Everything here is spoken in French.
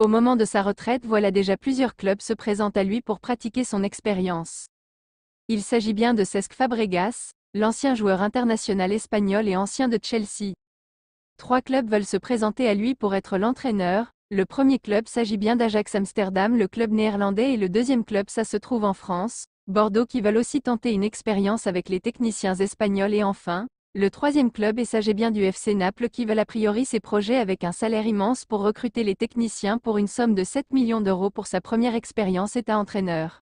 Au moment de sa retraite voilà déjà plusieurs clubs se présentent à lui pour pratiquer son expérience. Il s'agit bien de Cesc Fabregas, l'ancien joueur international espagnol et ancien de Chelsea. Trois clubs veulent se présenter à lui pour être l'entraîneur, le premier club s'agit bien d'Ajax Amsterdam, le club néerlandais et le deuxième club ça se trouve en France, Bordeaux qui veulent aussi tenter une expérience avec les techniciens espagnols et enfin, le troisième club est s'agit bien du FC Naples qui veulent a priori ses projets avec un salaire immense pour recruter les techniciens pour une somme de 7 millions d'euros pour sa première expérience état entraîneur.